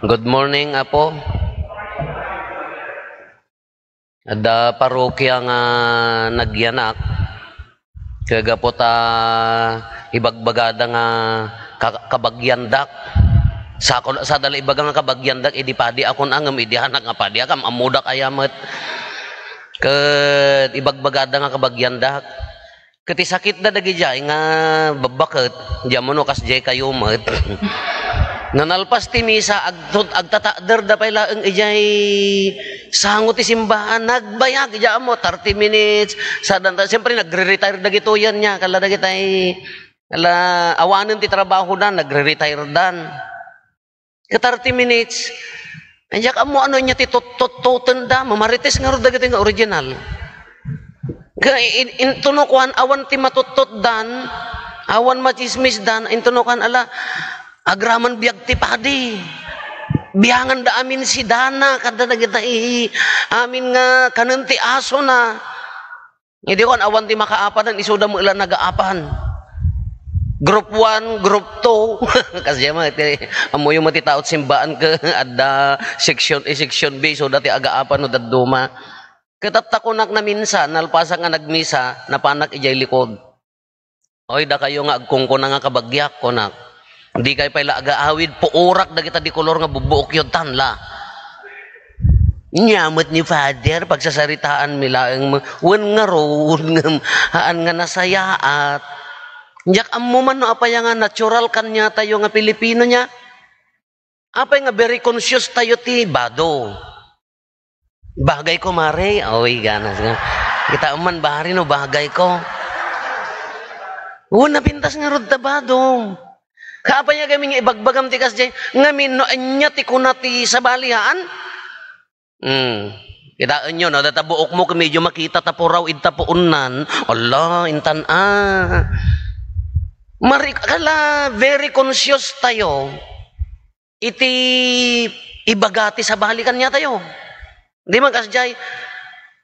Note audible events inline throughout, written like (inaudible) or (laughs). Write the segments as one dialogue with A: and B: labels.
A: Good morning, Apo. Ada ah, parokya nga nagyanak, kagapot ta ah, ibagbagada nga kabagyandak, sa ako sa dala ibaga nga kabagyandak idi padi ako angem idi anak nga padi akam amudak ayamet ket ibagbagada nga kabagyandak keti sakit da dagi jay nga babaket jamano kas jay kayumet Nanalpas ti misa agtod agtatader da pay laeng ijay sangot ti simbahan nagbayag iya mo 30 minutes sadan ta siyempre nagre-retire dagito yan nya kala dagitay kala awanen ti trabaho dan nagre-retire dan ka 30 minutes Anyak amo ano nya ti tototen da mamarites nga rod dagiti nga original. in, intunukuan awan ti matutot dan awan machismis dan intunukan ala Agraman biag ti padi. Biangan da amin si Dana kada nagita i, Amin nga kanan ti aso na. Hindi ko awan ti makaapan ang isuda mo ilan nagaapan. Group 1, group 2. (laughs) Kasi yan mga, amo yung matitaot simbaan ka (laughs) at da section A, section B. So dati agaapan no daduma. Katatakunak na minsan, nalpasa nga nagmisa, napanak ijay likod. Oy, da kayo nga agkong ko na nga kabagyak, konak. Hindi kay pala agaawid, puurak na kita di kolor nga bubuok yun tanla. Nyamot ni Father, pagsasaritaan mila, wan nga ro, nga, haan nga nasayaat. Yak amuman no apay nga natural kanya tayo nga Pilipino niya. Apay nga very conscious tayo ti bado. Bagay ko mare, oy ganas nga. Kita uman bahari no bagay ko. Una pintas nga rod tabado. bado. Kaapanya kami nga ibagbagam ti kasjay, ngamin no anya ti kunati sa balihaan. Hmm. Kita nyo, no? Databuok mo, medyo makita tapuraw, tapuunan. Allah, intan ah. Mari, kala, very conscious tayo. Iti ibagati sa balikan niya tayo. Di man kasjay,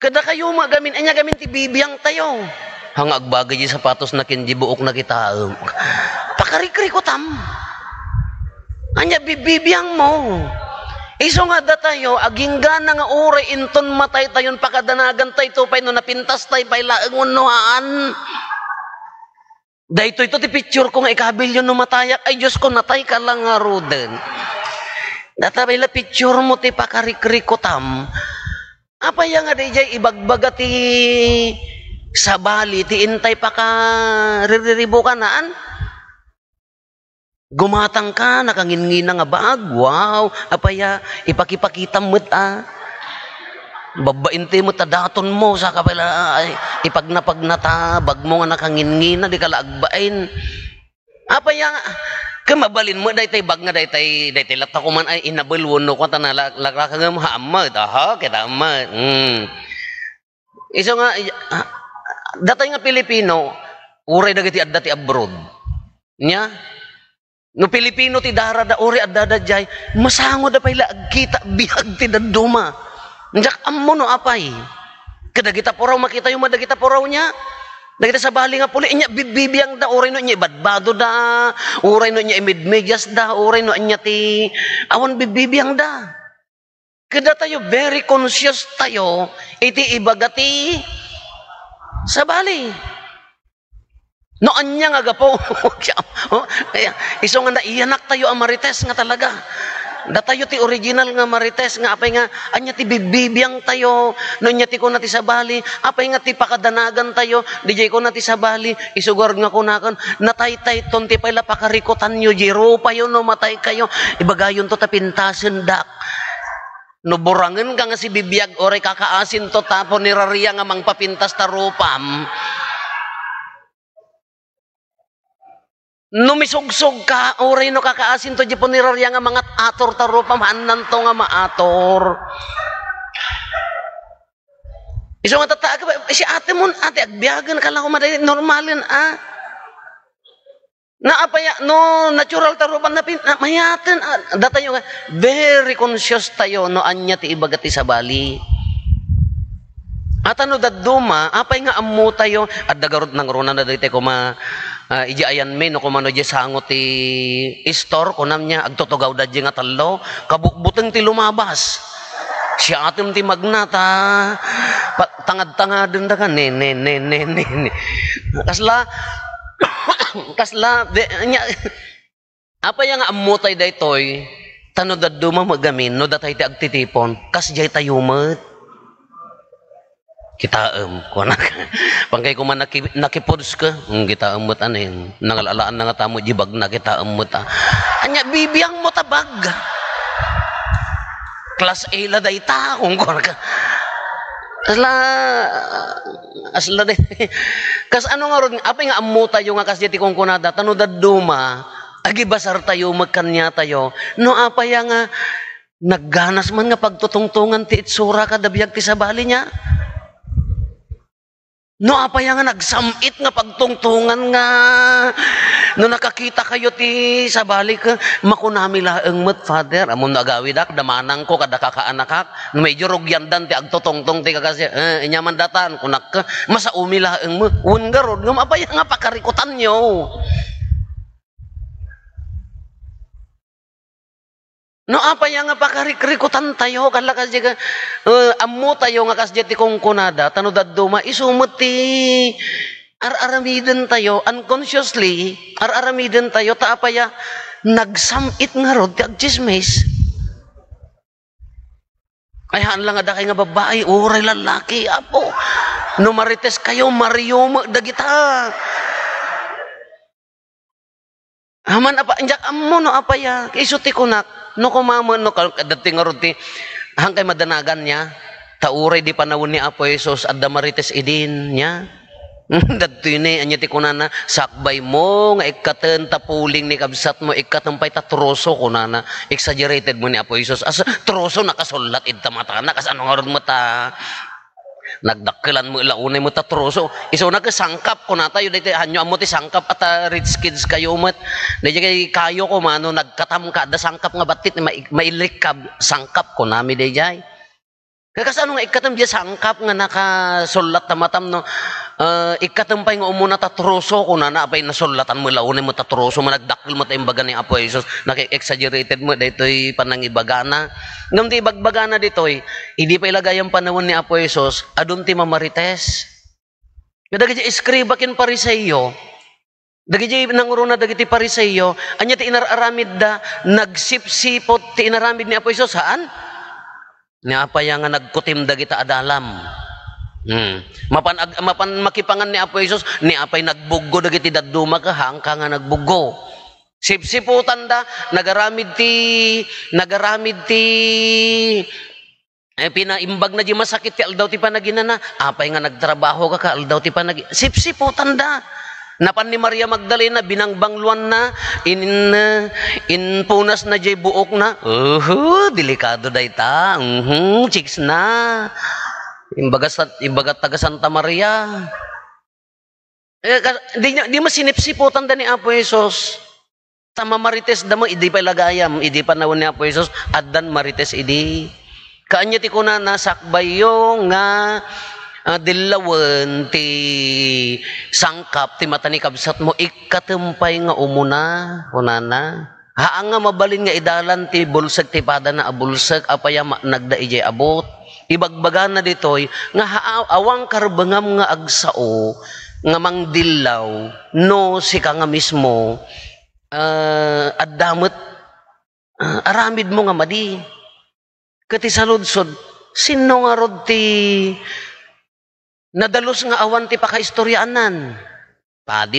A: kada kayo magamin, anya gamin ti bibiyang tayo. Hang agbagay di sapatos na kinjibuok na kita karikirikutam. Anya bibibiyang mo. Iso nga da tayo, agingga na nga uri inton matay tayon pakadanagan tay to pay no napintas tay pay laeng unuhaan. Dahito ito ti picture ko nga ikabilyon no matayak ay Dios ko natay ka lang nga ruden. Databay la picture mo ti pakarikrikotam. Apa yang nga dijay ibagbaga ti sa bali ti intay paka ririribo Gumatang ka, nakangingin na nga baag. Wow, apaya, ipakipakita mo ta. Babainti mo ta daton mo sa kapila. Ay, ipagnapagnata, bag mo nga nakangingin na, di ka laagbain. Apaya, kamabalin mo, daytay bag nga, daytay, daytay lata ko man, ay inabalwon no, kwanta na lakakagam, haamma, ito, ha, kita amma. Mm. Iso nga, ah, datay nga Pilipino, uray dagiti at dati abroad. Nya, No Pilipino ti darada da ori at dadadjay, masango da pala agkita bihag ti daduma. Njak ammo no apay. Kada kita raw makita yung madagita kita raw niya. Dagita sa bali nga puli, inya bibibiyang da, uray no niya ibadbado da, uray no niya imidmedyas da, uray no niya ti awan bibibiyang da. Kada tayo very conscious tayo, iti ibagati sa bali. No anya nga gapo, (laughs) no? (laughs) Kaya, iso nga naiyanak tayo ang marites nga talaga. Datayo ti original nga marites nga apay nga anya ti bibibiyang tayo no nya ti ko na ti sabali apay nga ti pakadanagan tayo DJ ko na ti sabali isugor nga kunakan nataytay ton ti pala pakarikotan nyo jiro pa yon no matay kayo ibagayon to tapintasen dak no burangen ka nga si bibiyag ore kakaasin to tapo ni rariya nga mangpapintas ta tarupam Numisugsog ka, oray no kakaasin to jiponirarya yang mga ator tarupam, hanan to nga maator. Iso nga tata, si ate mo, ate, agbiyagan ka lang kumaday, normalin ah. Naapaya, no, natural tarupan na, na mayatin. Ah, datayo nga, very conscious tayo, no, anya ti ibagati sa bali. At ano daduma, apay nga amu tayo, at dagarot ng runa na dito ko ma, uh, ayan mi no kumano di sangot ti istor kunam niya agtutugaw dadya nga talo kabukbuteng ti lumabas si atim ti magnata tangad-tangaden da ka ne ne ne ne ne, ne. kasla kasla (coughs) de, nya, (laughs) apa yang amutay daytoy tanod daduma magamin no datay ti agtitipon kas jay tayumet kita ko na pangkay ko man naki, nakipods ka um, mo tanin nangalalaan na nga tamo jibag na kitaem mo ta anya bibiyang mo tabag class A la day taong ko ka asla asla day (laughs) kas ano nga ron apay nga ammo tayo nga kas jeti kong kunada tanu daduma agibasar tayo magkanya tayo no apaya nga nagganas man nga pagtutungtungan ti itsura ka ti sabali niya No apaya nga nagsamit nga pagtungtungan nga. No nakakita kayo ti sa balik eh, makunami laeng met father amon nagawidak damanang ko kada kakaanak no medyo rugyandan ti agtotongtong ti kakasi eh, inyaman datan kunak masa umila ang met un garod ngam apaya nga pakarikutan nyo. No apa yang nga pakarikrikutan tayo kalakas di ka uh, ammo tayo nga kas di kong kunada tano daduma isumati ar-aramiden tayo unconsciously ar-aramiden tayo ta apa ya nagsamit nga rod kag chismis. Ay han lang ada kay nga babae oray lalaki apo no marites kayo mariyo dagita. Aman apa injak ammo no apa ya isuti kunak no kumaman no dating nga ti hangkay madanagan niya tauray di panawon ni Apo Jesus at damarites idin niya (laughs) Dito ni eh, anya ti kunana sakbay mo nga ikaten tapuling ni kabsat mo ikatampay ta troso kunana exaggerated mo ni Apo Jesus as troso nakasulat id tamata nakas ano nga mata nagdakilan mo ila unay mo tatruso iso nagsangkap ko na tayo dito hanyo amo ti sangkap at ah, rich kids kayo met dito kay kayo ko mano nagkatam ka da sangkap nga batit ma mailikab sangkap ko nami dayjay kakas ano nga ikatam di sangkap nga nakasulat na matam no Uh, ikatumpay nga umuna tatruso ko na naapay nasulatan mo launay mo tatruso mo nagdakil mo tayong baga ni Apo Jesus nakik-exaggerated mo panang ibagana ngam di bagbagana ditoy hindi pa ilagay ang panahon ni Apo Jesus adun ti mamarites kadagiti iskriba kin pariseyo Dagiti nanguruna dagiti pariseyo, anya ti inararamid da, nagsipsipot ti inaramid ni Apo Isos, saan? Ni apaya nga nagkutim dagita adalam. Hmm. Mapan, mapan makipangan ni Apo Jesus, ni apay nagbugo dagiti daduma ka hangka nga nagbugo. Sipsiputan da nagaramid ti nagaramid ti eh, pinaimbag na di masakit ti aldaw ti panagina na apay nga nagtrabaho ka ka aldaw ti panag sipsiputan da napan ni Maria Magdalena binangbangluan na in uh, inpunas na jay buok na uhu, delikado day ta uh chicks na Imbaga, imbaga taga Santa Maria. Eh, di, di mo sinipsiputan din ni Apo Isos. Tama marites damo, idi pa ilagayam, idi pa nawon ni Apo Isos, addan marites idi. Kaanya ti kuna nasakbayo nga uh, dilawan ti sangkap ti mata ni kabsat mo ikatumpay nga umuna kunana haa nga mabalin nga idalan ti bulsag ti pada na abulsag apaya nagda ijay abot ibagbagan na ditoy nga awang karbangam nga agsao nga mangdilaw no si ka nga mismo uh, ah, addamet uh, ah, aramid mo nga madi kati sa ludsod sino nga rod ti nadalos nga awan ti pakaistoryaanan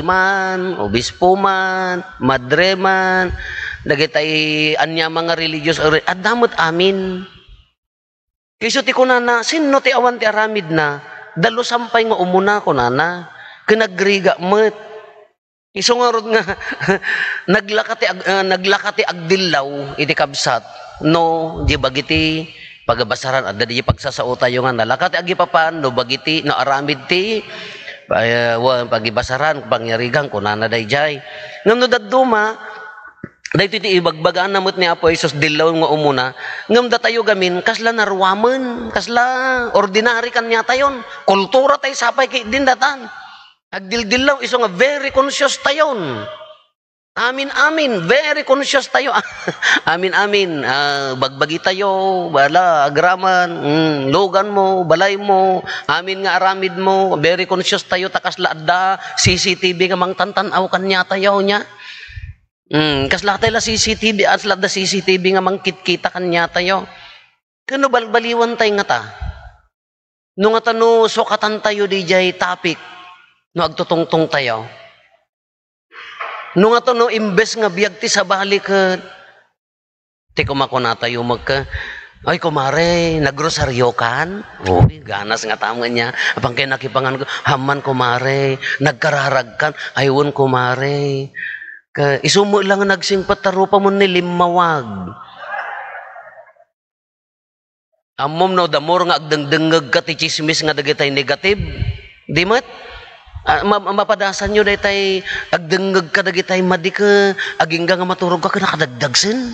A: man obispo man madre man dagitay anya mga religious addamet amin Kaysa ti ko na na, sino ti awan ti aramid na, dalo sampay nga umuna ko na na, kinagriga met. Iso nga rod nga, (laughs) naglakati, uh, ah, naglakati agdilaw, iti kabsat, no, di bagiti, pagabasaran, at di pagsasao tayo nga, nalakati agipapan, no, bagiti, no, aramid ti, uh, pagibasaran, pangyarigan, kunana dayjay. Ngam no, daduma, dahil iti ibagbagaan namot ni Apo Jesus, dilaw nga umuna, ngam tayo gamin, kasla narwaman, kasla ordinary kan niya tayon, kultura tayo sapay kay din datan. Agdildilaw, iso nga very conscious tayon. Amin, amin, very conscious tayo. (laughs) amin, amin, uh, bagbagi tayo, bala, agraman, mm, lugan mo, balay mo, amin nga aramid mo, very conscious tayo, takasla adda, CCTV nga mang tantanaw kanya tayo niya. Mm, kas lahat la CCTV, at lahat na CCTV nga mangkit-kita kanya tayo. Kano balbaliwan tay nga ta? Nung nga no, sukatan tayo di jay topic, no agtutungtong tayo. Nung nga no, imbes nga biyag ti sa balik, uh, ti na tayo magka, ay kumare, nagrosaryo kan? Uy, ganas nga tama niya. Abang kaya nakipangan ko, haman kumare, nagkararag kan, ayun kumare. Ka, isumo lang nagsing pataro pa mo ni limawag. Amom no, damor nga agdangdangag ka ti chismis nga dagitay negative. Di mat? Uh, ma mapadasan nyo dahitay agdangag ka dagitay madika agingga nga maturog ka kinakadagdagsin.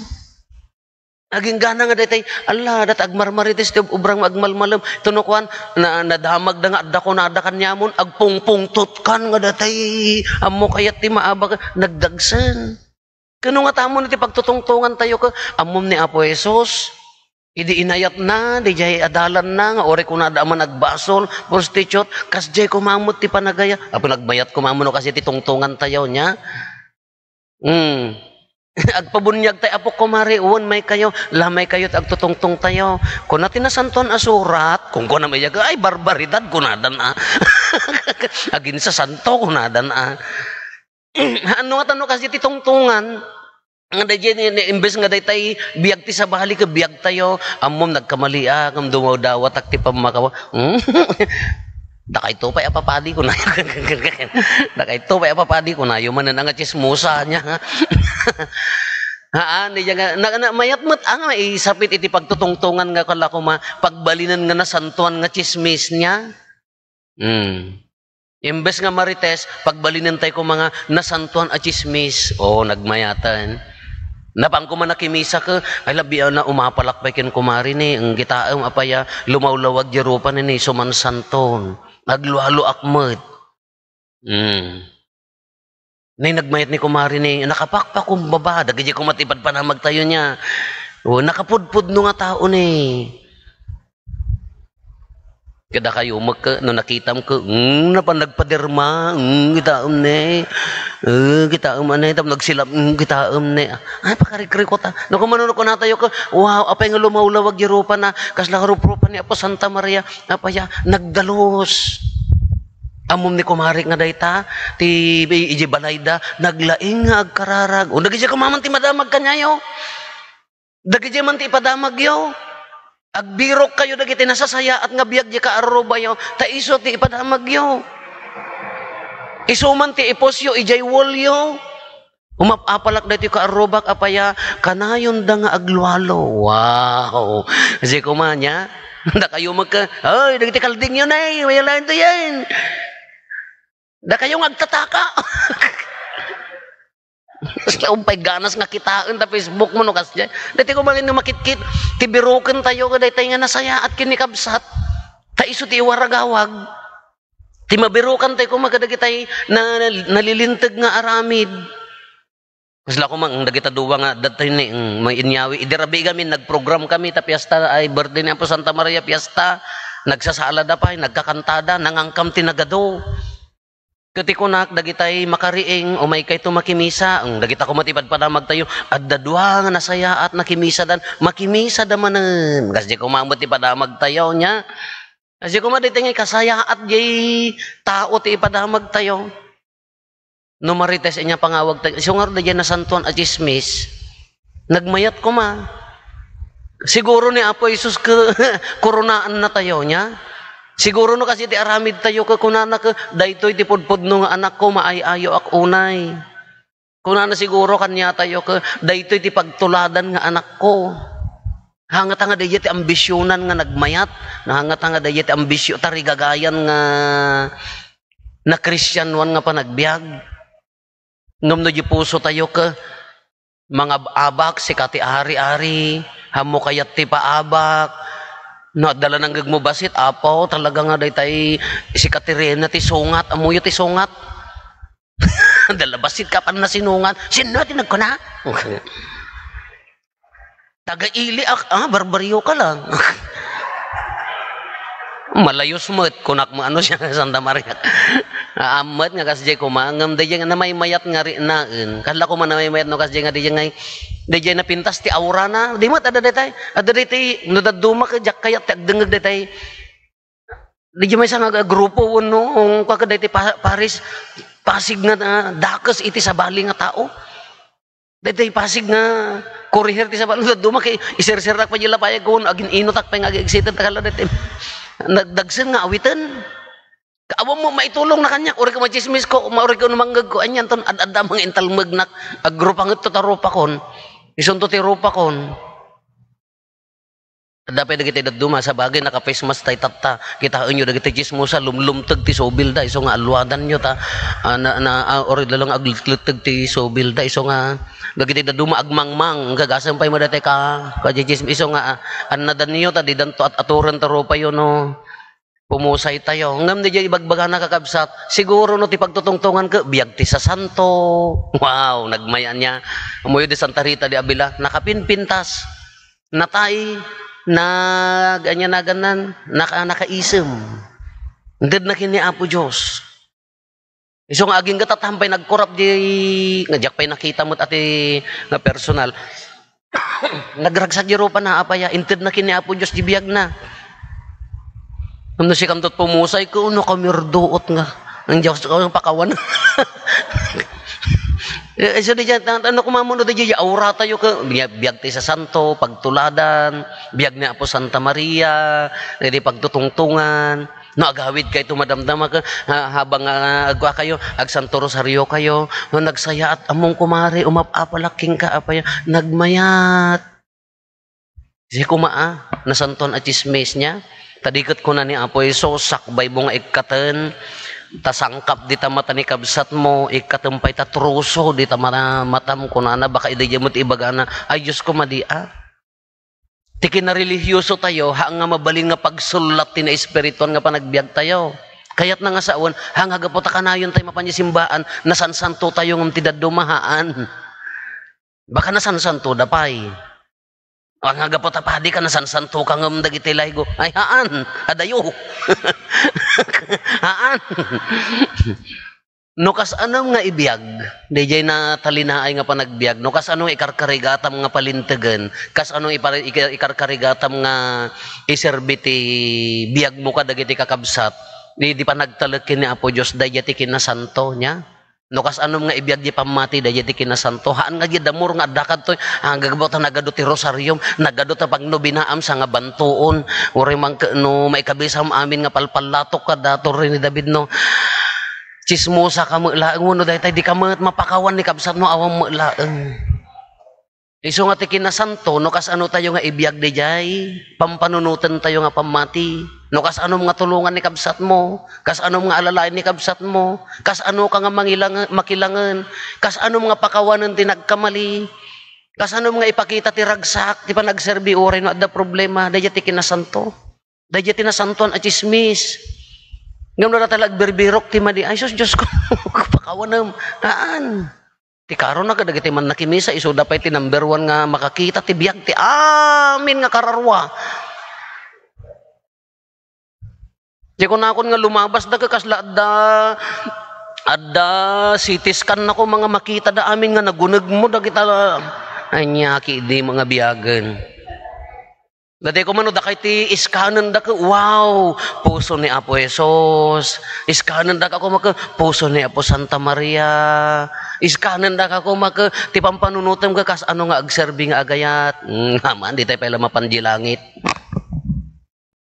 A: Naging gana nga daytay, Allah, dat agmarmaritis ti ubrang agmalmalam. Tunukuan, na, nadamag na nga adda ko na adda kanya mon, agpungpungtot kan nga datay. Amo kayat ti maabag, nagdagsan. Kano nga tamo na ti pagtutungtungan tayo ka, amom ni Apo Jesus. Idi inayat na, di jay adalan na, nga ore ko na adaman nagbasol, prostitute, kas jay kumamot ti panagaya. Apo nagbayat kumamot no kasi ti tungtungan tayo niya. Hmm. (laughs) At pabunyag tayo, apo kumari, uwan may kayo, lamay kayo, agtutungtong tayo. Kung natin nasanton asurat, kung ko na may ay barbaridad, kunadan ah. (laughs) Agin sa santo, kunadan ah. (clears throat) ano nga tanong kasi titungtungan? nga dayjay imbes nga daytay biyag ti sa bahali ka biyag tayo ammom nagkamali a ah, kam dumawdawat ak ti pamakawa (laughs) hmm? Dakay to pa apapadi ko na. Dakay to pa apapadi ko na. Yung manan nga chismosa niya. Haan, (laughs) ah, di nga, na, na, mayat mat ang ah, isapit iti pagtutungtungan nga kala ko ma, pagbalinan nga nasantuan nga chismis niya. Hmm. Imbes nga marites, pagbalinan tayo ko mga nasantuan at chismis. Oo, oh, nagmayatan. Eh. Napang ko man nakimisa ka, ay labi ah, na umapalakpay kin kumari ni, ang gitaang apaya, lumawlawag yarupan ni, sumansanton. santon. Aglualo akmat. Mm. Nay nagmayat ni kumari ni nakapakpak kong baba dagiti ko matipad pa na magtayo niya. O nakapudpud no nga tao ni. Kada kayo magka, no nakita mo ko, mm, napan nagpadirma, mm, kita um ne, uh, kita um ne, tap nagsilap, mm, kita um ne. Ay, pakarikrik ta. Ah. No kumanuno ko na tayo ko, wow, apa nga lumawlawag yerupa na, kasla karupropa ni Apo Santa Maria, apa ya, ah, nagdalos. Amom ni kumari nga dayta, ti iji balayda, naglaing nga agkararag. O, nagija kumaman ti madamag kanyayo. Nagija man ti ipadamag yo. Agbirok kayo dagiti nasasaya at nga biyag di kaarro bayo, ta iso ti ipadamagyo. Isuman ti iposyo, ijay wolyo. Umapapalak dati ka arobak apaya, kanayon da nga agluwalo. Wow! Kasi kumanya, (laughs) da kayo magka, ay, dagiti kalding yun ay, may lain to yan. Da kayo agtataka. (laughs) Kaya umpay ganas nga kitaan ta Facebook mo no kasya. Dati ko malin makitkit, tibirukan tayo ka dahil nga nasaya at kinikabsat. Ta iso ti waragawag. Ti mabirukan tayo kung magkadagitay na nalilintag nga aramid. Mas lako mang dagita duwa nga datay ni may inyawi. Idirabi kami, nagprogram kami ta piyesta ay birthday ni Apo Santa Maria piyesta. da pa, nagkakantada, nangangkam tinagado. Katikunak, dagitay makariing, o may kay tumakimisa, ang dagita ko matipad pa na magtayo, at dadwa nga nasaya at nakimisa dan, makimisa damanan. Kasi ko mamuti pa na magtayo niya. Kasi ko maditingay kasaya at jay tao ti pa na magtayo. No marites inya pangawag tayo. Sungar na dyan na santuan at ismis, nagmayat ko ma. Siguro ni Apo Isus koronaan (laughs) na tayo niya. Siguro no kasi ti aramid tayo ka kunana ka, daytoy ti pudpud no nga anak ko maayayo ak unay. Kunana siguro kanya tayo ka, daytoy ti pagtuladan nga anak ko. Hangat nga dayet ti ambisyonan nga nagmayat, hangat nga dayet ti ambisyo tarigagayan nga na Christianwan nga panagbiag. Ngam no puso tayo ka, mga abak si kati ari-ari, hamo kayat ti paabak, Nadala ng gagmubasit, apo, talaga nga day tay si Katerina ti sungat, amuyo ti sungat. (laughs) Dalabasit ka pa na sinungat. Sino tinag ko na? Okay. Taga-ili, ah, ah barbaryo ka lang. (laughs) malayo sumat kunak mo ano siya Santa Maria (laughs) amat nga kasjay ko maangam dayan na may mayat nga rinaan kala ko man may mayat no kasjay nga dayan ngay na pintas ti aurana, di mat ada detay, ada detay, nuda duma ke jak kayak tak dengar detay. Di jemai sang agak grupo wonong kau ke detay Paris, pasig na dakes iti sabali nga tao. Detay pasig na kurihir ti sabali, nuda duma ke iser-ser tak pajila payag kun, agin ino tak payag eksiten takala detay. Nagdagsen nga awitan. Kaawam mo maitulong na kanya. Uri ka machismis ko, uri ka numanggag ko. Anyan ton, ad-ada mga intalmag na agropang ito tarupakon. Isunto ti rupa kon. Dapat na kita daduma sa bagay naka face mask tatta kita inyo dagiti jismusa lumlumteg ti sobil da iso nga alwadan nyo ta ah, na, na uh, ah, orid lang agluteg ti sobil da iso nga dagiti daduma agmangmang gagasan pay madate ka ka jism iso nga uh, annadan niyo ta didanto at aturan ta ropa yo no Pumusay tayo. Ngam ni jay bagbaga nakakabsat. Siguro no ti pagtutungtungan ka, biyag ti sa santo. Wow, nagmayan niya. Umuyo di Santa Rita di Abila. Nakapinpintas. Natay. Nag, anya na ganan. Naka, nakaisim. Did na kini Apo Diyos. So nga aging gatatampay nagkorap di ngajak pay nakita mo ati nga personal. (coughs) Nagragsag jero pa na apaya inted na kini Apo Dios di biyag na. Kundo si kamtot pumusay ko, no kamirduot nga. Ang Diyos ko, pakawan. (laughs) Eh, isa di dyan, ano kumamuno di dyan, aura tayo ka, biyag tayo sa santo, pagtuladan, biyag na po Santa Maria, hindi eh, pagtutungtungan, no agawid kay tumadamdama ka, ha, habang uh, agwa kayo, agsanto rosaryo kayo, no, nagsaya at among kumari, umapapalaking ka, apaya, nagmayat. Kasi kumaa, nasanton at chismes niya, Tadikot ko na ni Apo Iso, sakbay mo nga ikatan, tasangkap di tamata ni kabsat mo, ikatumpay tatruso, di tamata matam ko na na, baka idayamot ibagana, ay Diyos ko madia. Ah. Tiki na relihiyoso tayo, ha nga mabaling nga pagsulat ti na espiriton nga panagbiag tayo. Kayat na nga saawan, hang hagapot kanayon tayo mapanyasimbaan, nasansanto tayo ng tidad dumahaan. Baka nasansanto dapay. Ang haga po tapadi ka, nasansanto ka ngam dagiti laygo. Ay, haan, adayo. (laughs) haan. no anam nga ibiyag, DJ na talinaay nga panagbiag, no anong ikarkarigatam nga palintegan, kas anong ikarkarigatam nga iserbiti biyag mo ka dagiti kakabsat, di, di pa nagtalakin ni Apo Diyos, dayati kinasanto niya. No kas anom nga ibiyag di pamati da jadi Haan nga gid damur nga dakad toy ang gagabot na nagadot ti rosaryum nagadot pag nobinaam sa nga bantuon uri man no maikabisam amin nga palpalatok ka dator rin ni David no chismosa ka mo laeng uno daytay di ka mapakawan ni kabsat mo awang mo laeng Iso nga tikin na santo, no ano tayo nga ibiyag di jay, pampanunutan tayo nga pamati, no kas ano nga tulungan ni kabsat mo, kas ano nga alalain ni kabsat mo, kas ano ka nga mangilangan, makilangan, kas ano nga pakawanan ti nagkamali, kas ano nga ipakita ti ragsak, di pa nagserbi oray no adda problema, dadya tikin na santo, dadya ti nasantuan at chismis, ngam na talag berbirok ti madi, ay sus Diyos ko, (laughs) pakawanam, naan, Ti karon na kadag ti man nakimisa iso dapat ti number one nga makakita ti biyag ti amin nga kararwa. Di ko na akon nga lumabas da kakasla da adda CT scan nako mga makita da amin nga naguneg mo da kita anya ki di mga biyagan. Dati ko mano ti iskanan da wow, puso ni Apo Jesus. Iskanan da ka maka, puso ni Apo Santa Maria. Iskanan da ka ko maka, tipang panunutam ka kas ano nga agserbi nga agayat. Mm, naman, (laughs) di tayo pala mapanjilangit.